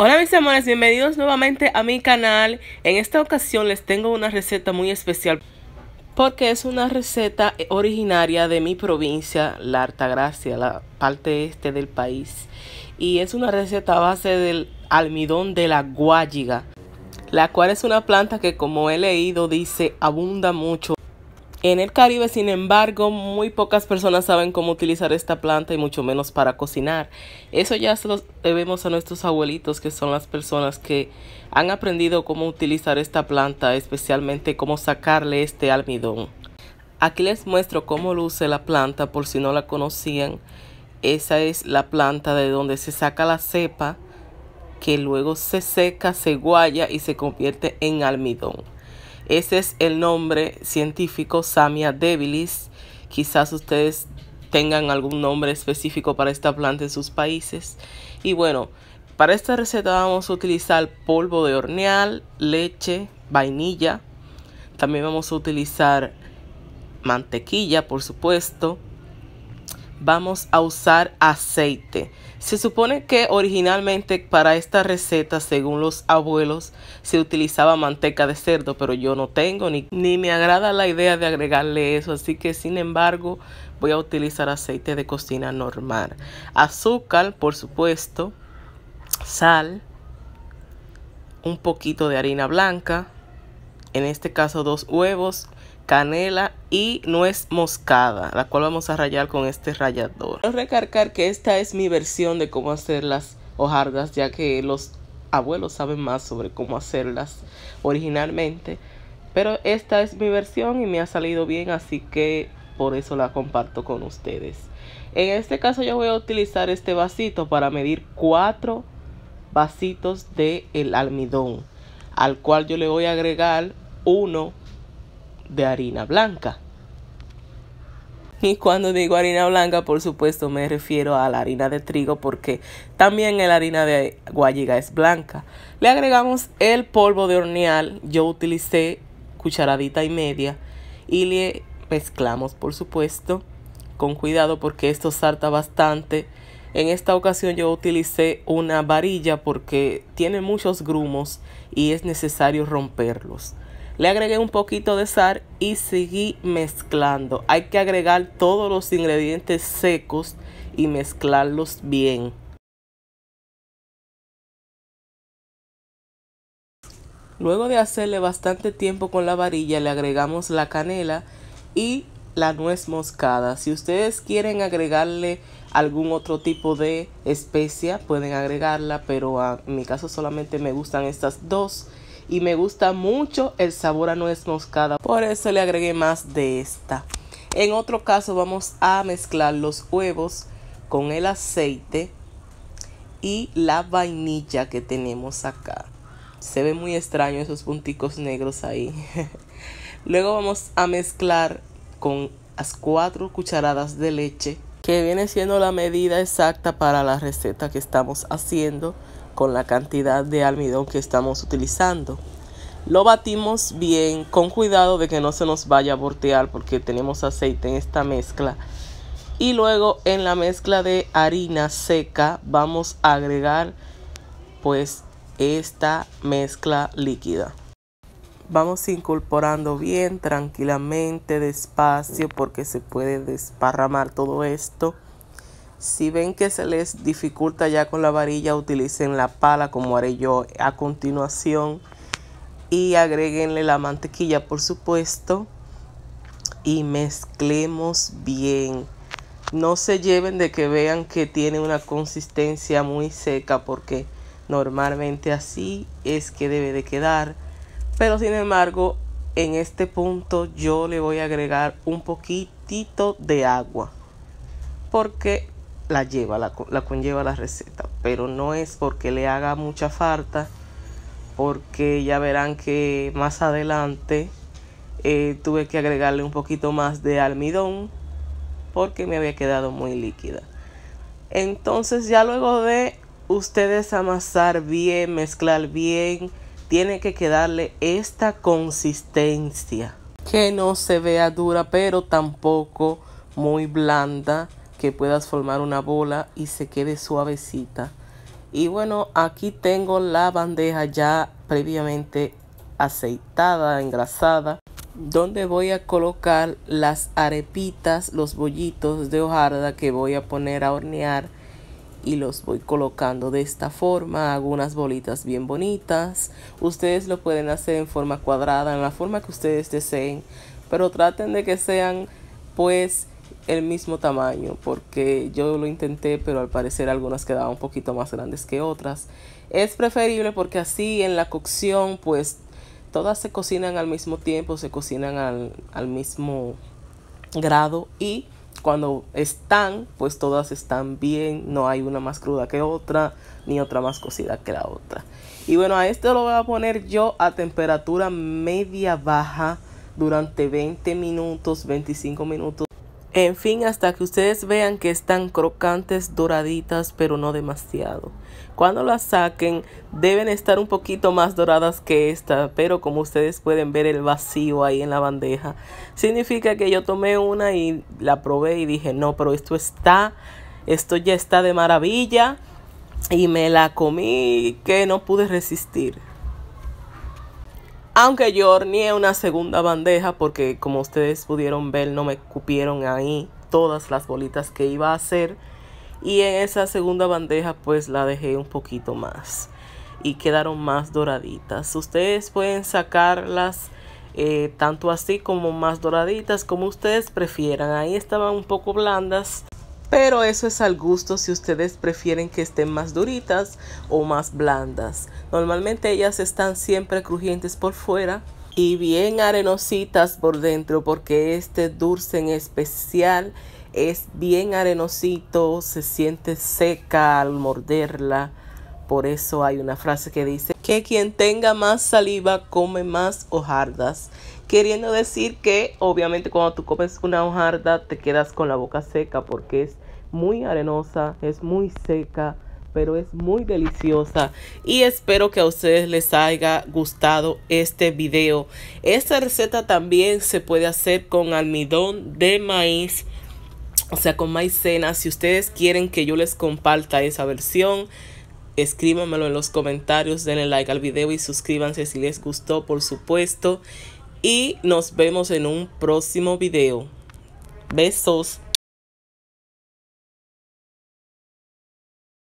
Hola mis amores, bienvenidos nuevamente a mi canal. En esta ocasión les tengo una receta muy especial porque es una receta originaria de mi provincia, la gracia la parte este del país. Y es una receta a base del almidón de la guayiga, la cual es una planta que como he leído dice abunda mucho en el Caribe, sin embargo, muy pocas personas saben cómo utilizar esta planta y mucho menos para cocinar. Eso ya se lo debemos a nuestros abuelitos, que son las personas que han aprendido cómo utilizar esta planta, especialmente cómo sacarle este almidón. Aquí les muestro cómo luce la planta, por si no la conocían. Esa es la planta de donde se saca la cepa, que luego se seca, se guaya y se convierte en almidón. Ese es el nombre científico Samia debilis. Quizás ustedes tengan algún nombre específico para esta planta en sus países. Y bueno, para esta receta vamos a utilizar polvo de horneal, leche, vainilla. También vamos a utilizar mantequilla, por supuesto, vamos a usar aceite. Se supone que originalmente para esta receta, según los abuelos, se utilizaba manteca de cerdo, pero yo no tengo ni, ni me agrada la idea de agregarle eso, así que sin embargo voy a utilizar aceite de cocina normal. Azúcar, por supuesto, sal, un poquito de harina blanca, en este caso dos huevos, canela y nuez moscada, la cual vamos a rayar con este rallador. Quiero recargar que esta es mi versión de cómo hacer las hojardas, ya que los abuelos saben más sobre cómo hacerlas originalmente. Pero esta es mi versión y me ha salido bien, así que por eso la comparto con ustedes. En este caso yo voy a utilizar este vasito para medir cuatro vasitos de el almidón, al cual yo le voy a agregar uno de harina blanca. Y cuando digo harina blanca, por supuesto me refiero a la harina de trigo porque también la harina de guayiga es blanca. Le agregamos el polvo de hornear, yo utilicé cucharadita y media y le mezclamos, por supuesto, con cuidado porque esto salta bastante. En esta ocasión yo utilicé una varilla porque tiene muchos grumos y es necesario romperlos. Le agregué un poquito de sal y seguí mezclando. Hay que agregar todos los ingredientes secos y mezclarlos bien. Luego de hacerle bastante tiempo con la varilla, le agregamos la canela y la nuez moscada. Si ustedes quieren agregarle algún otro tipo de especia, pueden agregarla, pero en mi caso solamente me gustan estas dos y me gusta mucho el sabor a nuez moscada, por eso le agregué más de esta. En otro caso vamos a mezclar los huevos con el aceite y la vainilla que tenemos acá. Se ve muy extraño esos punticos negros ahí. Luego vamos a mezclar con las 4 cucharadas de leche, que viene siendo la medida exacta para la receta que estamos haciendo con la cantidad de almidón que estamos utilizando. Lo batimos bien con cuidado de que no se nos vaya a voltear porque tenemos aceite en esta mezcla. Y luego en la mezcla de harina seca vamos a agregar pues esta mezcla líquida. Vamos incorporando bien tranquilamente, despacio porque se puede desparramar todo esto. Si ven que se les dificulta ya con la varilla, utilicen la pala como haré yo a continuación. Y agréguenle la mantequilla, por supuesto. Y mezclemos bien. No se lleven de que vean que tiene una consistencia muy seca porque normalmente así es que debe de quedar. Pero sin embargo, en este punto yo le voy a agregar un poquitito de agua porque la lleva, la, conlleva la receta, pero no es porque le haga mucha falta, porque ya verán que más adelante eh, tuve que agregarle un poquito más de almidón porque me había quedado muy líquida. Entonces ya luego de ustedes amasar bien, mezclar bien, tiene que quedarle esta consistencia que no se vea dura pero tampoco muy blanda que puedas formar una bola y se quede suavecita. Y bueno, aquí tengo la bandeja ya previamente aceitada, engrasada, donde voy a colocar las arepitas, los bollitos de hojarda que voy a poner a hornear y los voy colocando de esta forma, hago unas bolitas bien bonitas. Ustedes lo pueden hacer en forma cuadrada, en la forma que ustedes deseen, pero traten de que sean pues el mismo tamaño porque yo lo intenté pero al parecer algunas quedaban un poquito más grandes que otras. Es preferible porque así en la cocción pues todas se cocinan al mismo tiempo, se cocinan al, al mismo grado y cuando están, pues todas están bien, no hay una más cruda que otra, ni otra más cocida que la otra. Y bueno, a esto lo voy a poner yo a temperatura media baja durante 20 minutos, 25 minutos. En fin, hasta que ustedes vean que están crocantes, doraditas, pero no demasiado. Cuando las saquen, deben estar un poquito más doradas que esta, pero como ustedes pueden ver el vacío ahí en la bandeja, significa que yo tomé una y la probé y dije, no, pero esto está, esto ya está de maravilla y me la comí que no pude resistir. Aunque yo horneé una segunda bandeja porque como ustedes pudieron ver no me cupieron ahí todas las bolitas que iba a hacer. Y en esa segunda bandeja pues la dejé un poquito más. Y quedaron más doraditas. Ustedes pueden sacarlas eh, tanto así como más doraditas como ustedes prefieran. Ahí estaban un poco blandas. Pero eso es al gusto si ustedes prefieren que estén más duritas o más blandas. Normalmente ellas están siempre crujientes por fuera y bien arenositas por dentro porque este dulce en especial es bien arenosito, se siente seca al morderla. Por eso hay una frase que dice que quien tenga más saliva come más hojardas. Queriendo decir que obviamente cuando tú comes una hojarda te quedas con la boca seca porque es muy arenosa, es muy seca, pero es muy deliciosa. Y espero que a ustedes les haya gustado este video. Esta receta también se puede hacer con almidón de maíz o sea, con maicena. Si ustedes quieren que yo les comparta esa versión, Escríbanmelo en los comentarios, denle like al video y suscríbanse si les gustó, por supuesto. Y nos vemos en un próximo video. Besos.